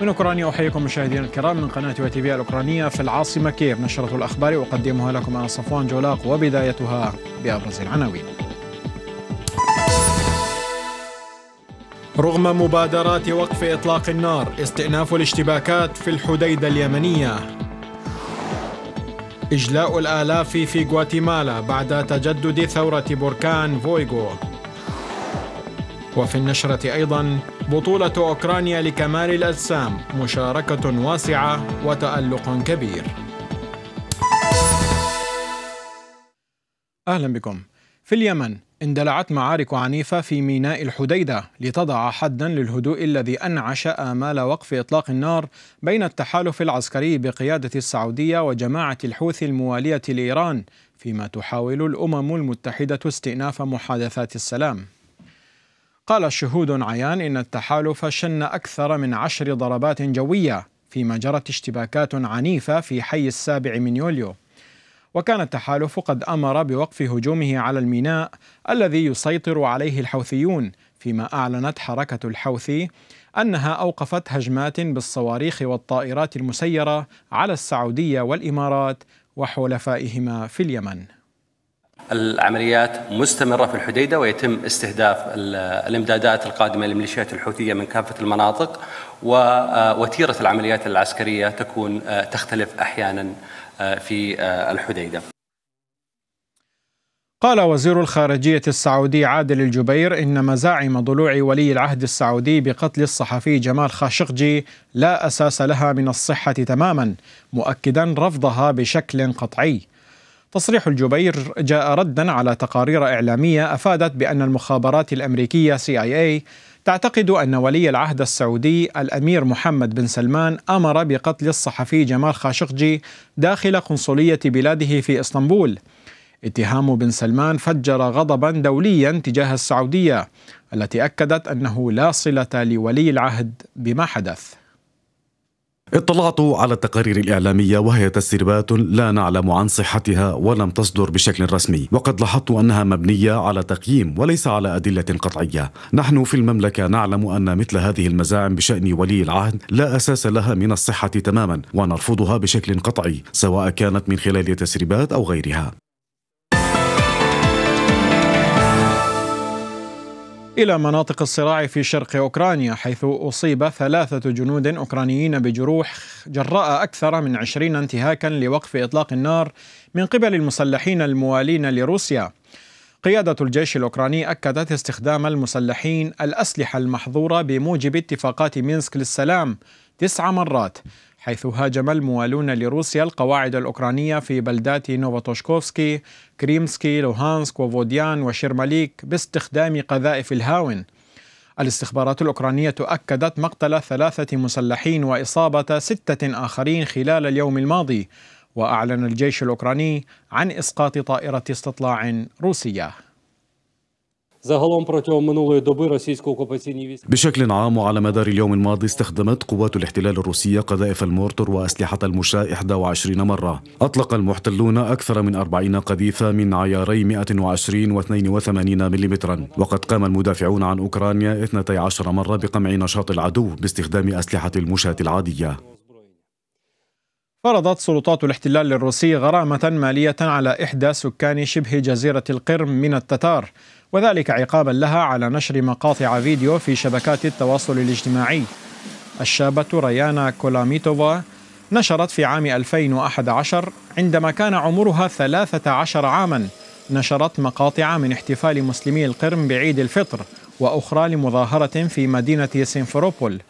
من أوكرانيا أحييكم مشاهدينا الكرام من قناة تي في الأوكرانية في العاصمة كييف نشرة الأخبار أقدمها لكم أنا صفوان جولاق وبدايتها بأبرز العناوين رغم مبادرات وقف إطلاق النار استئناف الاشتباكات في الحديدة اليمنية إجلاء الآلاف في غواتيمالا بعد تجدد ثورة بركان فويغو وفي النشرة أيضا بطولة أوكرانيا لكمال الأجسام مشاركة واسعة وتألق كبير أهلا بكم في اليمن اندلعت معارك عنيفة في ميناء الحديدة لتضع حدا للهدوء الذي أنعش آمال وقف إطلاق النار بين التحالف العسكري بقيادة السعودية وجماعة الحوثي الموالية لإيران فيما تحاول الأمم المتحدة استئناف محادثات السلام قال شهود عيان إن التحالف شن أكثر من عشر ضربات جوية فيما جرت اشتباكات عنيفة في حي السابع من يوليو وكان التحالف قد أمر بوقف هجومه على الميناء الذي يسيطر عليه الحوثيون فيما أعلنت حركة الحوثي أنها أوقفت هجمات بالصواريخ والطائرات المسيرة على السعودية والإمارات وحلفائهما في اليمن العمليات مستمرة في الحديدة ويتم استهداف الإمدادات القادمة لميليشيات الحوثية من كافة المناطق ووتيرة آه، العمليات العسكرية تكون آه، تختلف أحيانا آه، في الحديدة قال وزير الخارجية السعودي عادل الجبير إن مزاعم ضلوع ولي العهد السعودي بقتل الصحفي جمال خاشقجي لا أساس لها من الصحة تماما مؤكدا رفضها بشكل قطعي تصريح الجبير جاء ردا على تقارير إعلامية أفادت بأن المخابرات الأمريكية CIA تعتقد أن ولي العهد السعودي الأمير محمد بن سلمان أمر بقتل الصحفي جمال خاشقجي داخل قنصلية بلاده في إسطنبول اتهام بن سلمان فجر غضبا دوليا تجاه السعودية التي أكدت أنه لا صلة لولي العهد بما حدث اطلعت على التقارير الإعلامية وهي تسريبات لا نعلم عن صحتها ولم تصدر بشكل رسمي وقد لاحظت أنها مبنية على تقييم وليس على أدلة قطعية نحن في المملكة نعلم أن مثل هذه المزاعم بشأن ولي العهد لا أساس لها من الصحة تماما ونرفضها بشكل قطعي سواء كانت من خلال تسريبات أو غيرها إلى مناطق الصراع في شرق أوكرانيا حيث أصيب ثلاثة جنود أوكرانيين بجروح جراء أكثر من عشرين انتهاكا لوقف إطلاق النار من قبل المسلحين الموالين لروسيا قيادة الجيش الأوكراني أكدت استخدام المسلحين الأسلحة المحظورة بموجب اتفاقات مينسك للسلام تسع مرات حيث هاجم الموالون لروسيا القواعد الأوكرانية في بلدات نوفوتوشكوفسكي كريمسكي لوهانسك وفوديان وشيرماليك باستخدام قذائف الهاون الاستخبارات الأوكرانية أكدت مقتل ثلاثة مسلحين وإصابة ستة آخرين خلال اليوم الماضي وأعلن الجيش الأوكراني عن إسقاط طائرة استطلاع روسية بشكل عام وعلى مدار اليوم الماضي استخدمت قوات الاحتلال الروسية قذائف المورتر وأسلحة المشاة 21 مرة أطلق المحتلون أكثر من 40 قذيفة من عياري 120 و 82 ملم وقد قام المدافعون عن أوكرانيا 12 مرة بقمع نشاط العدو باستخدام أسلحة المشاة العادية فرضت سلطات الاحتلال الروسي غرامة مالية على إحدى سكان شبه جزيرة القرم من التتار وذلك عقابا لها على نشر مقاطع فيديو في شبكات التواصل الاجتماعي الشابة ريانا كولاميتوفا نشرت في عام 2011 عندما كان عمرها 13 عاما نشرت مقاطع من احتفال مسلمي القرم بعيد الفطر وأخرى لمظاهرة في مدينة سينفروبول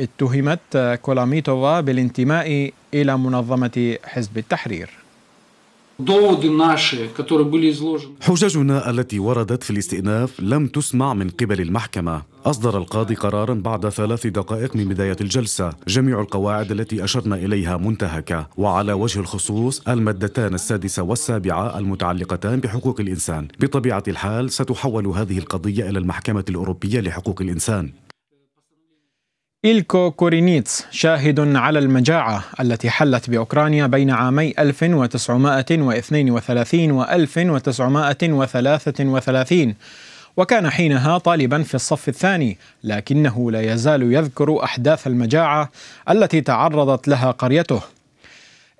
اتهمت كولاميتوفا بالانتماء إلى منظمة حزب التحرير حججنا التي وردت في الاستئناف لم تسمع من قبل المحكمة أصدر القاضي قرارا بعد ثلاث دقائق من بداية الجلسة جميع القواعد التي أشرنا إليها منتهكة وعلى وجه الخصوص المادتان السادسة والسابعة المتعلقتان بحقوق الإنسان بطبيعة الحال ستحول هذه القضية إلى المحكمة الأوروبية لحقوق الإنسان إلكو كورينيتس شاهد على المجاعة التي حلت بأوكرانيا بين عامي 1932 و 1933 وكان حينها طالبا في الصف الثاني لكنه لا يزال يذكر أحداث المجاعة التي تعرضت لها قريته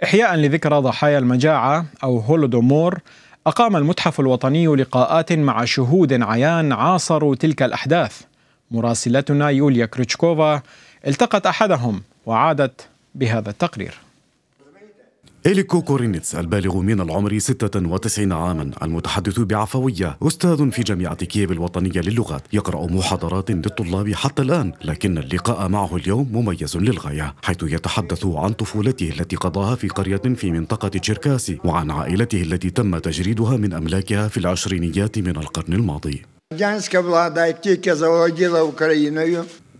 إحياء لذكرى ضحايا المجاعة أو هولودومور أقام المتحف الوطني لقاءات مع شهود عيان عاصروا تلك الأحداث مراسلتنا يوليا كريتشكوفا التقت أحدهم وعادت بهذا التقرير إليكو كورينيتس البالغ من العمر 96 عاما المتحدث بعفوية أستاذ في جامعة كييف الوطنية للغات يقرأ محاضرات للطلاب حتى الآن لكن اللقاء معه اليوم مميز للغاية حيث يتحدث عن طفولته التي قضاها في قرية في منطقة تشيركاسي وعن عائلته التي تم تجريدها من أملاكها في العشرينيات من القرن الماضي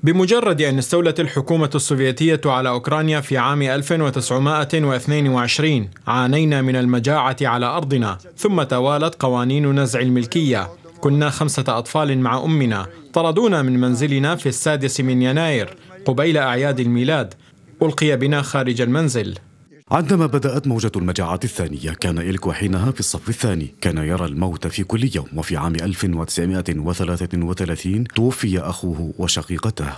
بمجرد أن استولت الحكومة السوفيتية على أوكرانيا في عام 1922 عانينا من المجاعة على أرضنا ثم توالت قوانين نزع الملكية كنا خمسة أطفال مع أمنا طردونا من منزلنا في السادس من يناير قبيل أعياد الميلاد ألقي بنا خارج المنزل عندما بدأت موجة المجاعات الثانية كان إلكو حينها في الصف الثاني كان يرى الموت في كل يوم وفي عام 1933 توفي أخوه وشقيقته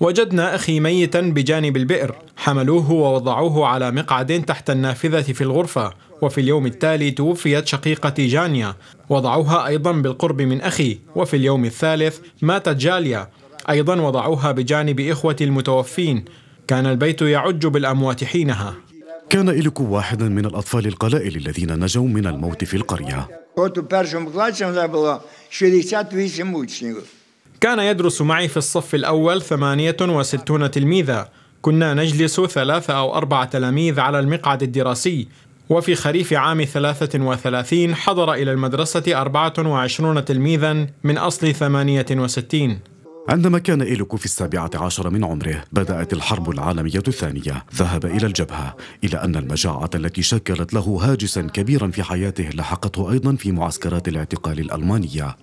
وجدنا أخي ميتا بجانب البئر حملوه ووضعوه على مقعد تحت النافذة في الغرفة وفي اليوم التالي توفيت شقيقتي جانيا وضعوها أيضا بالقرب من أخي وفي اليوم الثالث ماتت جاليا أيضا وضعوها بجانب إخوة المتوفين كان البيت يعج بالأموات حينها كان إليك واحدا من الأطفال القلائل الذين نجوا من الموت في القرية كان يدرس معي في الصف الأول 68 تلميذا كنا نجلس ثلاثة أو أربعة تلاميذ على المقعد الدراسي وفي خريف عام 33 حضر إلى المدرسة 24 تلميذا من أصل 68 عندما كان إيلوكو في السابعة عشر من عمره بدأت الحرب العالمية الثانية ذهب إلى الجبهة إلى أن المجاعة التي شكلت له هاجسا كبيرا في حياته لحقته أيضا في معسكرات الاعتقال الألمانية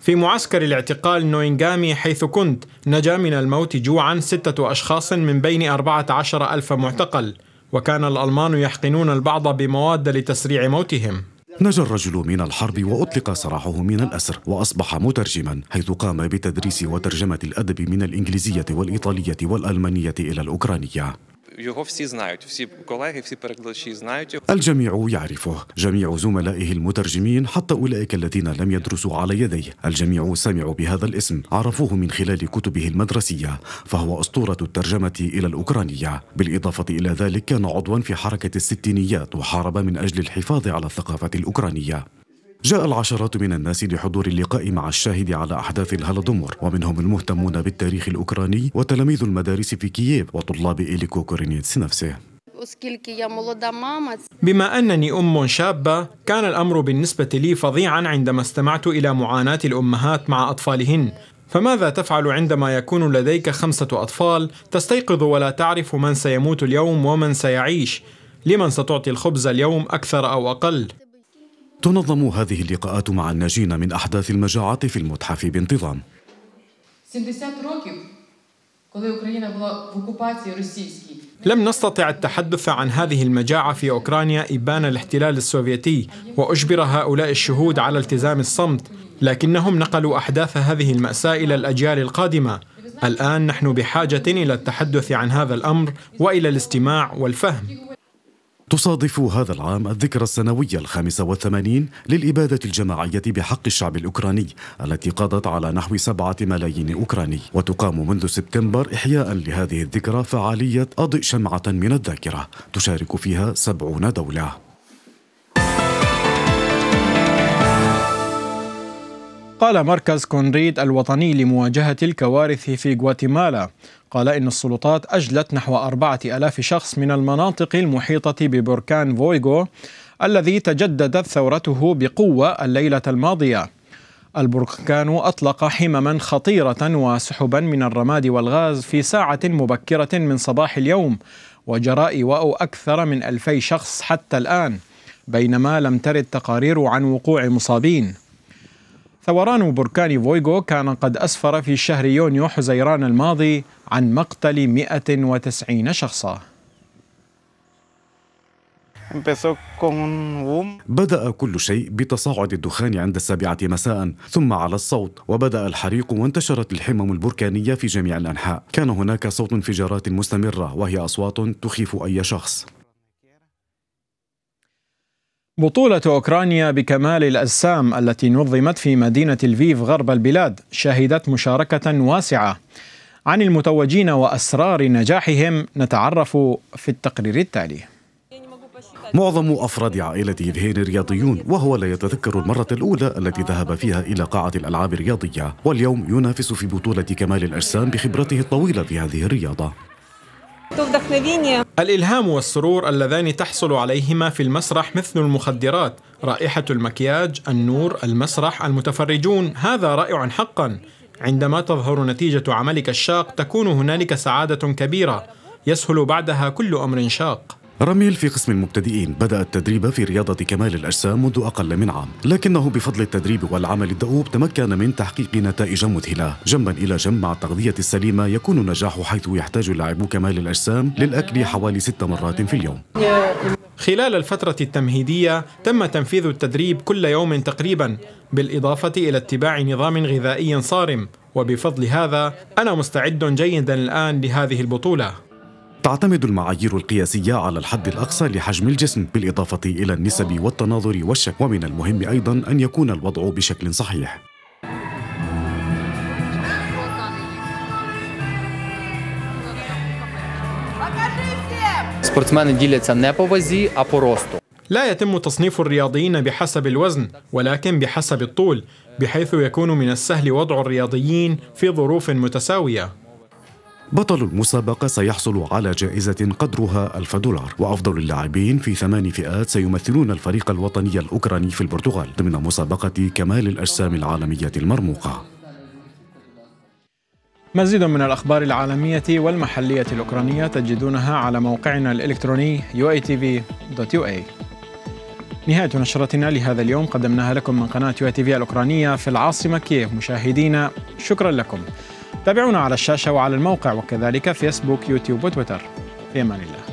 في معسكر الاعتقال نوينغامي حيث كنت نجا من الموت جوعا ستة أشخاص من بين أربعة عشر ألف معتقل وكان الألمان يحقنون البعض بمواد لتسريع موتهم نجا الرجل من الحرب وأطلق سراحه من الأسر وأصبح مترجما حيث قام بتدريس وترجمة الأدب من الإنجليزية والإيطالية والألمانية إلى الأوكرانية الجميع يعرفه جميع زملائه المترجمين حتى أولئك الذين لم يدرسوا على يديه الجميع سمعوا بهذا الاسم عرفوه من خلال كتبه المدرسية فهو أسطورة الترجمة إلى الأوكرانية بالإضافة إلى ذلك كان عضوا في حركة الستينيات وحارب من أجل الحفاظ على الثقافة الأوكرانية جاء العشرات من الناس لحضور اللقاء مع الشاهد على أحداث الهلدومر ومنهم المهتمون بالتاريخ الأوكراني وتلاميذ المدارس في كييف وطلاب إليكو كورينيتس نفسه بما أنني أم شابة كان الأمر بالنسبة لي فظيعا عندما استمعت إلى معاناة الأمهات مع أطفالهن فماذا تفعل عندما يكون لديك خمسة أطفال تستيقظ ولا تعرف من سيموت اليوم ومن سيعيش لمن ستعطي الخبز اليوم أكثر أو أقل تنظم هذه اللقاءات مع الناجين من أحداث المجاعات في المتحف بانتظام لم نستطع التحدث عن هذه المجاعة في أوكرانيا إبان الاحتلال السوفيتي وأجبر هؤلاء الشهود على التزام الصمت لكنهم نقلوا أحداث هذه المأساة إلى الأجيال القادمة الآن نحن بحاجة إلى التحدث عن هذا الأمر وإلى الاستماع والفهم تصادف هذا العام الذكرى السنوية الخامسة والثمانين للإبادة الجماعية بحق الشعب الأوكراني التي قضت على نحو سبعة ملايين أوكراني وتقام منذ سبتمبر إحياء لهذه الذكرى فعالية أضئ شمعة من الذاكرة تشارك فيها سبعون دولة قال مركز كونريد الوطني لمواجهة الكوارث في غواتيمالا قال إن السلطات أجلت نحو أربعة ألاف شخص من المناطق المحيطة ببركان فويغو الذي تجددت ثورته بقوة الليلة الماضية البركان أطلق حمما خطيرة وسحبا من الرماد والغاز في ساعة مبكرة من صباح اليوم وجرى إيواء أكثر من ألفي شخص حتى الآن بينما لم ترد تقارير عن وقوع مصابين ثوران بركان فويغو كان قد أسفر في شهر يونيو حزيران الماضي عن مقتل 190 شخصا بدأ كل شيء بتصاعد الدخان عند السابعة مساء ثم على الصوت وبدأ الحريق وانتشرت الحمم البركانية في جميع الأنحاء كان هناك صوت انفجارات مستمرة وهي أصوات تخيف أي شخص بطولة أوكرانيا بكمال الأجسام التي نظمت في مدينة الفيف غرب البلاد شهدت مشاركة واسعة عن المتوجين وأسرار نجاحهم نتعرف في التقرير التالي معظم أفراد عائلة ذهين رياضيون وهو لا يتذكر المرة الأولى التي ذهب فيها إلى قاعة الألعاب الرياضية واليوم ينافس في بطولة كمال الأجسام بخبرته الطويلة في هذه الرياضة الإلهام والسرور اللذان تحصل عليهما في المسرح مثل المخدرات رائحة المكياج، النور، المسرح، المتفرجون هذا رائع حقا عندما تظهر نتيجة عملك الشاق تكون هنالك سعادة كبيرة يسهل بعدها كل أمر شاق رميل في قسم المبتدئين بدأ التدريب في رياضة كمال الأجسام منذ أقل من عام لكنه بفضل التدريب والعمل الدؤوب تمكن من تحقيق نتائج مذهلة جنبا إلى جنب مع التغذية السليمة يكون النجاح حيث يحتاج لاعبو كمال الأجسام للأكل حوالي ست مرات في اليوم خلال الفترة التمهيدية تم تنفيذ التدريب كل يوم تقريبا بالإضافة إلى اتباع نظام غذائي صارم وبفضل هذا أنا مستعد جيدا الآن لهذه البطولة تعتمد المعايير القياسية على الحد الأقصى لحجم الجسم بالإضافة إلى النسب والتناظر والشكل ومن المهم أيضا أن يكون الوضع بشكل صحيح لا يتم تصنيف الرياضيين بحسب الوزن ولكن بحسب الطول بحيث يكون من السهل وضع الرياضيين في ظروف متساويه بطل المسابقة سيحصل على جائزة قدرها ألف دولار وأفضل اللاعبين في ثمان فئات سيمثلون الفريق الوطني الأوكراني في البرتغال ضمن مسابقة كمال الأجسام العالمية المرموقة مزيد من الأخبار العالمية والمحلية الأوكرانية تجدونها على موقعنا الإلكتروني uatv.ua نهاية نشرتنا لهذا اليوم قدمناها لكم من قناة يو تي في الأوكرانية في العاصمة كييف مشاهدينا شكرا لكم تابعونا على الشاشة وعلى الموقع وكذلك فيسبوك يوتيوب وتويتر في أمان الله